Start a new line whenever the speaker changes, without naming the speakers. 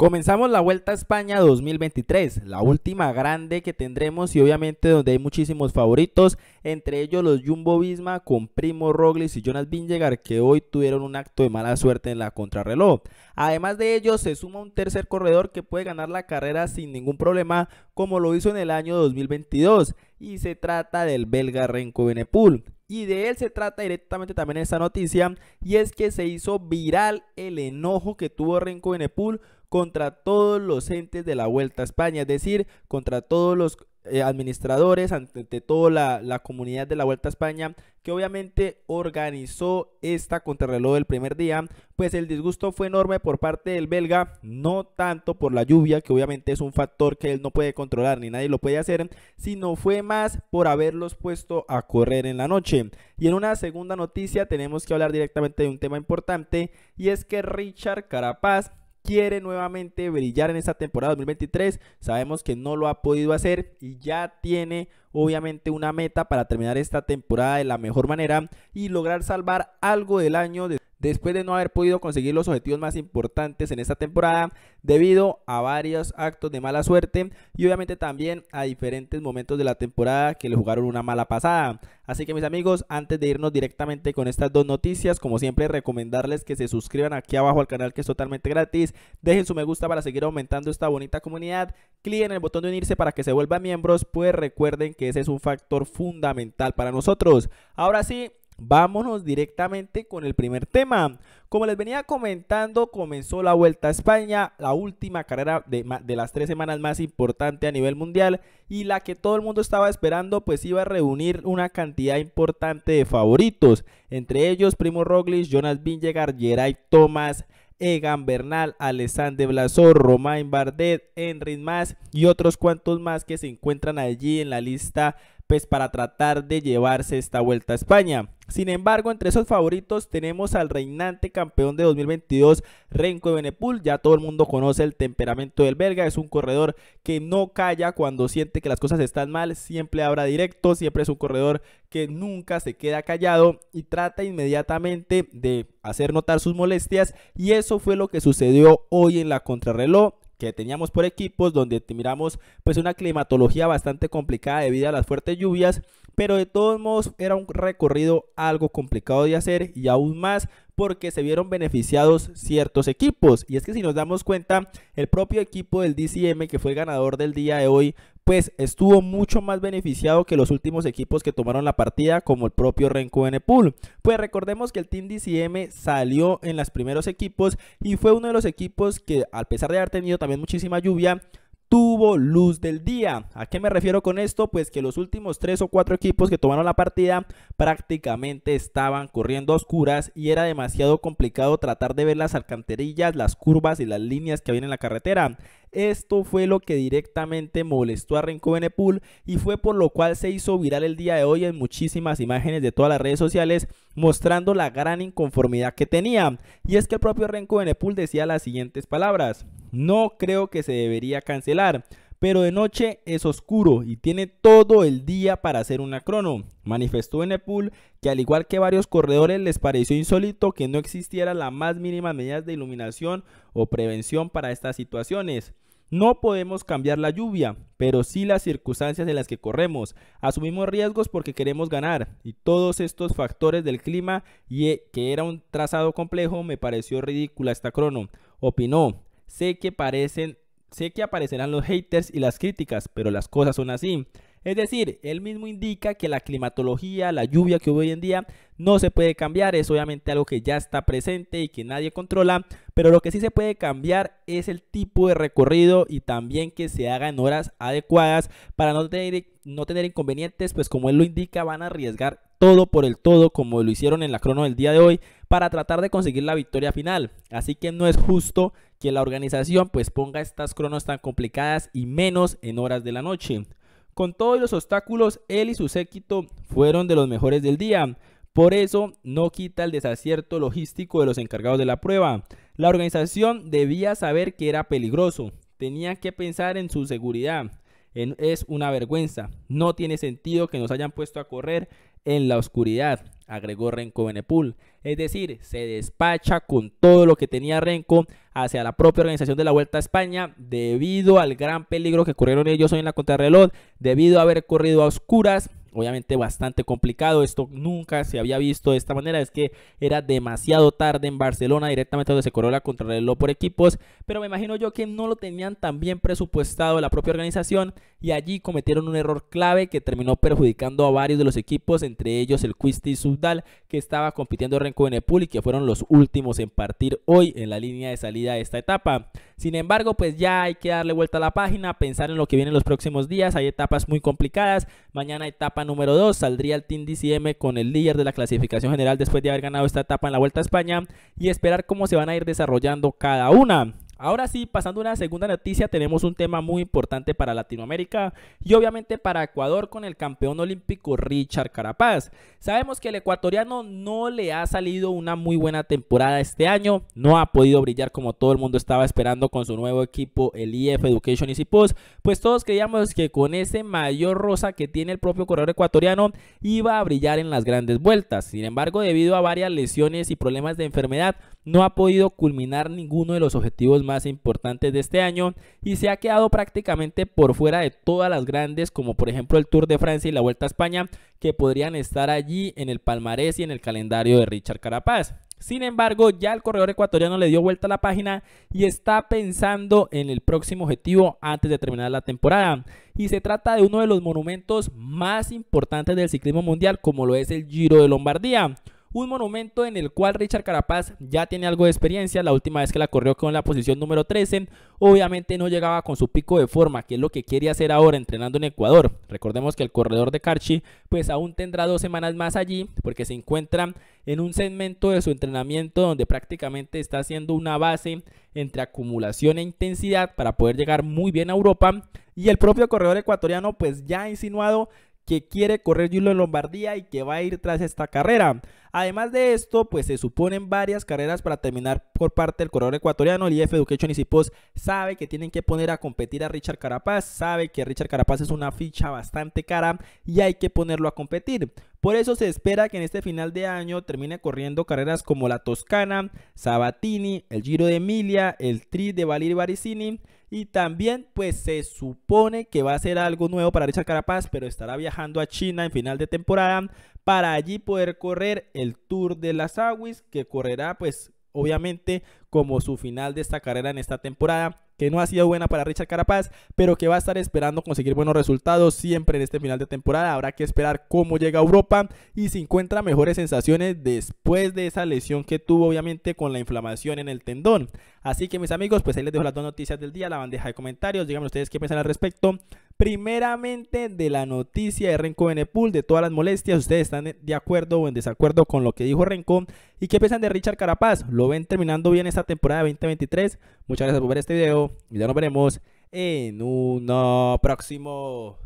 Comenzamos la Vuelta a España 2023, la última grande que tendremos y obviamente donde hay muchísimos favoritos, entre ellos los Jumbo Visma con Primo Roglic y Jonas Vingegaard que hoy tuvieron un acto de mala suerte en la contrarreloj. Además de ellos se suma un tercer corredor que puede ganar la carrera sin ningún problema como lo hizo en el año 2022 y se trata del belga Renko Benepool. Y de él se trata directamente también esta noticia y es que se hizo viral el enojo que tuvo Renko Benepool contra todos los entes de la Vuelta a España, es decir, contra todos los eh, administradores, ante toda la, la, comunidad de la Vuelta a España, que obviamente organizó esta contrarreloj del primer día, pues el disgusto fue enorme por parte del belga, no tanto por la lluvia, que obviamente es un factor que él no puede controlar ni nadie lo puede hacer, sino fue más por haberlos puesto a correr en la noche. Y en una segunda noticia tenemos que hablar directamente de un tema importante, y es que Richard Carapaz quiere nuevamente brillar en esta temporada 2023. Sabemos que no lo ha podido hacer y ya tiene obviamente una meta para terminar esta temporada de la mejor manera y lograr salvar algo del año de después de no haber podido conseguir los objetivos más importantes en esta temporada debido a varios actos de mala suerte y obviamente también a diferentes momentos de la temporada que le jugaron una mala pasada. Así que mis amigos, antes de irnos directamente con estas dos noticias, como siempre recomendarles que se suscriban aquí abajo al canal que es totalmente gratis, dejen su me gusta para seguir aumentando esta bonita comunidad, cliquen en el botón de unirse para que se vuelvan miembros, pues recuerden que ese es un factor fundamental para nosotros. Ahora sí, Vámonos directamente con el primer tema. Como les venía comentando, comenzó la Vuelta a España, la última carrera de, las tres semanas más importante a nivel mundial y la que todo el mundo estaba esperando, pues iba a reunir una cantidad importante de favoritos, entre ellos Primo Roglic, Jonas Vingegaard, Geray Thomas, Egan Bernal, Alessandro Blasor, Romain Bardet, Henry Mas y otros cuantos más que se encuentran allí en la lista pues para tratar de llevarse esta Vuelta a España. Sin embargo, entre esos favoritos tenemos al reinante campeón de 2022, Renko de Benepul. Ya todo el mundo conoce el temperamento del belga. Es un corredor que no calla cuando siente que las cosas están mal. Siempre habla directo, siempre es un corredor que nunca se queda callado y trata inmediatamente de hacer notar sus molestias. Y eso fue lo que sucedió hoy en la contrarreloj que teníamos por equipos, donde miramos pues una climatología bastante complicada debido a las fuertes lluvias, pero de todos modos era un recorrido algo complicado de hacer y aún más porque se vieron beneficiados ciertos equipos. Y es que si nos damos cuenta, el propio equipo del DCM que fue el ganador del día de hoy pues estuvo mucho más beneficiado que los últimos equipos que tomaron la partida, como el propio Renko Benepool. Pues recordemos que el Team DCM salió en los primeros equipos y fue uno de los equipos que, a pesar de haber tenido también muchísima lluvia, tuvo luz del día. ¿A qué me refiero con esto? Pues que los últimos tres o cuatro equipos que tomaron la partida prácticamente estaban corriendo a oscuras y era demasiado complicado tratar de ver las alcantarillas, las curvas y las líneas que había en la carretera. Esto fue lo que directamente molestó a Renko Benepool y fue por lo cual se hizo viral el día de hoy en muchísimas imágenes de todas las redes sociales mostrando la gran inconformidad que tenía. Y es que el propio Renko Benepool decía las siguientes palabras: No creo que se debería cancelar pero de noche es oscuro y tiene todo el día para hacer una crono. Manifestó en pool que al igual que varios corredores les pareció insólito que no existiera la más mínima medidas de iluminación o prevención para estas situaciones. No podemos cambiar la lluvia, pero sí las circunstancias en las que corremos. Asumimos riesgos porque queremos ganar y todos estos factores del clima y e, que era un trazado complejo me pareció ridícula esta crono. Opinó, sé que parecen Sé que aparecerán los haters y las críticas, pero las cosas son así. Es decir, él mismo indica que la climatología, la lluvia que hubo hoy en día, no se puede cambiar, es obviamente algo que ya está presente y que nadie controla, pero lo que sí se puede cambiar es el tipo de recorrido y también que se haga en horas adecuadas para no tener, no tener inconvenientes, pues como él lo indica, van a arriesgar todo por el todo, como lo hicieron en la crono del día de hoy, para tratar de conseguir la victoria final. Así que no es justo que la organización pues ponga estas cronos tan complicadas y menos en horas de la noche. Con todos los obstáculos, él y su séquito fueron de los mejores del día. Por eso no quita el desacierto logístico de los encargados de la prueba. La organización debía saber que era peligroso. tenía que pensar en su seguridad. es una vergüenza. No tiene sentido que nos hayan puesto a correr en la oscuridad agregó Renko Benepool. Es decir, se despacha con todo lo que tenía Renko hacia la propia organización de la Vuelta a España debido al gran peligro que corrieron ellos hoy en la contrarreloj, debido a haber corrido a oscuras, obviamente bastante complicado. Esto nunca se había visto de esta manera. Es que era demasiado tarde en Barcelona, directamente donde se corrió la contrarreloj por equipos. Pero me imagino yo que no lo tenían También presupuestado la propia organización. Y allí cometieron un error clave que terminó perjudicando a varios de los equipos, entre ellos el Quisti Sudal que estaba compitiendo Renko Benepul y que fueron los últimos en partir hoy en la línea de salida de esta etapa. Sin embargo, pues ya hay que darle vuelta a la página, pensar en lo que viene en los próximos días. Hay etapas muy complicadas. Mañana etapa número 2 saldría el Team DCM con el líder de la clasificación general después de haber ganado esta etapa en la Vuelta a España y esperar cómo se van a ir desarrollando cada una. Ahora sí, pasando a una segunda noticia, tenemos un tema muy importante para Latinoamérica y obviamente para Ecuador con el campeón olímpico Richard Carapaz. Sabemos que el ecuatoriano no le ha salido una muy buena temporada este año, no ha podido brillar como todo el mundo estaba esperando con su nuevo equipo, el IF Education Easy Post. pues todos creíamos que con ese mayor rosa que tiene el propio corredor ecuatoriano iba a brillar en las grandes vueltas. Sin embargo, debido a varias lesiones y problemas de enfermedad, no ha podido culminar ninguno de los objetivos más importantes de este año y se ha quedado prácticamente por fuera de todas las grandes, como por ejemplo el Tour de Francia y la Vuelta a España, que podrían estar allí en el palmarés y en el calendario de Richard Carapaz. Sin embargo, ya el corredor ecuatoriano le dio vuelta a la página y está pensando en el próximo objetivo antes de terminar la temporada. Y se trata de uno de los monumentos más importantes del ciclismo mundial, como lo es el Giro de Lombardía un monumento en el cual Richard Carapaz ya tiene algo de experiencia, la última vez que la corrió con la posición número 13, obviamente no llegaba con su pico de forma, que es lo que quiere hacer ahora entrenando en Ecuador. Recordemos que el corredor de Carchi pues aún tendrá dos semanas más allí porque se encuentra en un segmento de su entrenamiento donde prácticamente está haciendo una base entre acumulación e intensidad para poder llegar muy bien a Europa. Y el propio corredor ecuatoriano pues ya ha insinuado que quiere correr Giro en Lombardía y que va a ir tras esta carrera. Además de esto, pues se suponen varias carreras para terminar por parte del corredor ecuatoriano. El IF Education y sabe que tienen que poner a competir a Richard Carapaz, sabe que Richard Carapaz es una ficha bastante cara y hay que ponerlo a competir. Por eso se espera que en este final de año termine corriendo carreras como la Toscana, Sabatini, el Giro de Emilia, el Tri de Valir Baricini y también, pues se supone que va a ser algo nuevo para Richard Carapaz, pero estará viajando a China en final de temporada para allí poder correr el Tour de las Aguis, que correrá, pues obviamente, como su final de esta carrera en esta temporada que no ha sido buena para Richard Carapaz, pero que va a estar esperando conseguir buenos resultados siempre en este final de temporada. Habrá que esperar cómo llega a Europa y si encuentra mejores sensaciones después de esa lesión que tuvo obviamente con la inflamación en el tendón. Así que mis amigos, pues ahí les dejo las dos noticias del día, la bandeja de comentarios, díganme ustedes qué piensan al respecto. Primeramente de la noticia de Renko Benepool, de todas las molestias, ustedes están de acuerdo o en desacuerdo con lo que dijo Renko y qué piensan de Richard Carapaz. ¿Lo ven terminando bien esta temporada 2023? Muchas gracias por ver este video y ya nos veremos en un próximo.